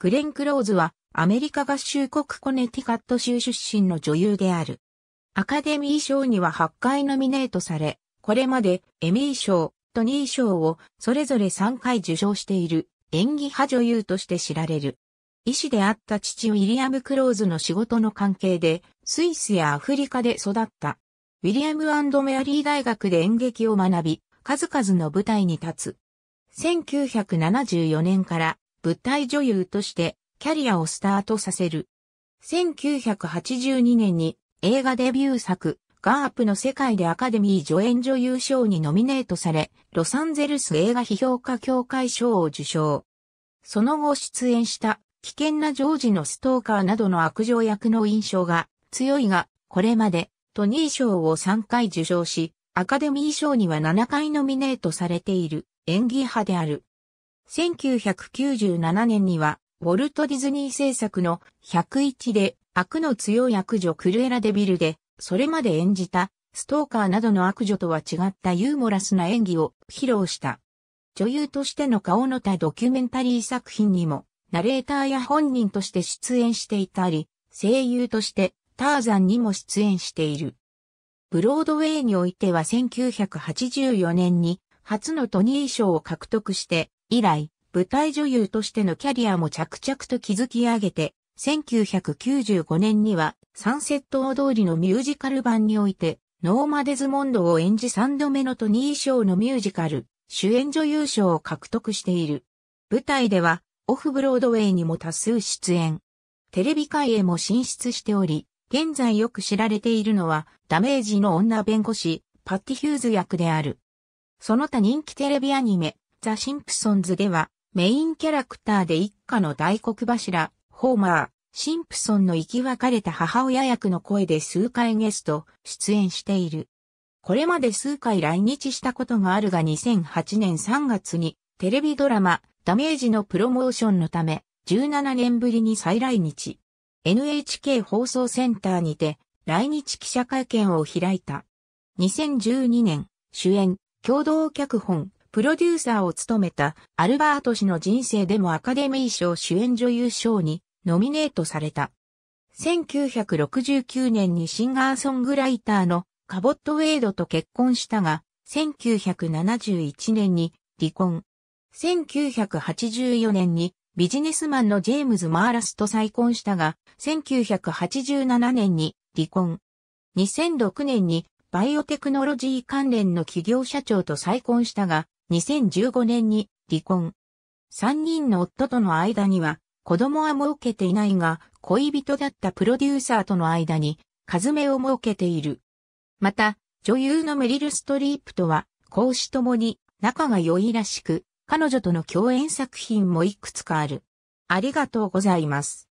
グレン・クローズはアメリカ合衆国コネティカット州出身の女優である。アカデミー賞には8回ノミネートされ、これまでエミー賞、トニー賞をそれぞれ3回受賞している演技派女優として知られる。医師であった父ウィリアム・クローズの仕事の関係で、スイスやアフリカで育った。ウィリアムメアリー大学で演劇を学び、数々の舞台に立つ。1974年から舞台女優としてキャリアをスタートさせる。1982年に映画デビュー作、ガープの世界でアカデミー助演女優賞にノミネートされ、ロサンゼルス映画批評家協会賞を受賞。その後出演した危険なジョージのストーカーなどの悪女役の印象が強いが、これまでトニー賞を3回受賞し、アカデミー賞には7回ノミネートされている演技派である。1997年には、ウォルト・ディズニー制作の101で悪の強い悪女クルエラ・デビルで、それまで演じたストーカーなどの悪女とは違ったユーモラスな演技を披露した。女優としての顔のたドキュメンタリー作品にも、ナレーターや本人として出演していたり、声優としてターザンにも出演している。ブロードウェイにおいては1984年に初のトニー賞を獲得して以来、舞台女優としてのキャリアも着々と築き上げて、1995年には、サンセット大通りのミュージカル版において、ノーマデズモンドを演じ3度目のトニー賞のミュージカル、主演女優賞を獲得している。舞台では、オフブロードウェイにも多数出演。テレビ界へも進出しており、現在よく知られているのは、ダメージの女弁護士、パッティ・ヒューズ役である。その他人気テレビアニメ、ザ・シンプソンズでは、メインキャラクターで一家の大黒柱、ホーマー、シンプソンの生き別れた母親役の声で数回ゲスト、出演している。これまで数回来日したことがあるが2008年3月に、テレビドラマ、ダメージのプロモーションのため、17年ぶりに再来日。NHK 放送センターにて、来日記者会見を開いた。2012年、主演、共同脚本、プロデューサーを務めたアルバート氏の人生でもアカデミー賞主演女優賞にノミネートされた。1969年にシンガーソングライターのカボット・ウェイドと結婚したが、1971年に離婚。1984年にビジネスマンのジェームズ・マーラスと再婚したが、1987年に離婚。2006年にバイオテクノロジー関連の企業社長と再婚したが、2015年に離婚。三人の夫との間には、子供は設けていないが、恋人だったプロデューサーとの間に、カズメを設けている。また、女優のメリル・ストリープとは、公私ともに仲が良いらしく、彼女との共演作品もいくつかある。ありがとうございます。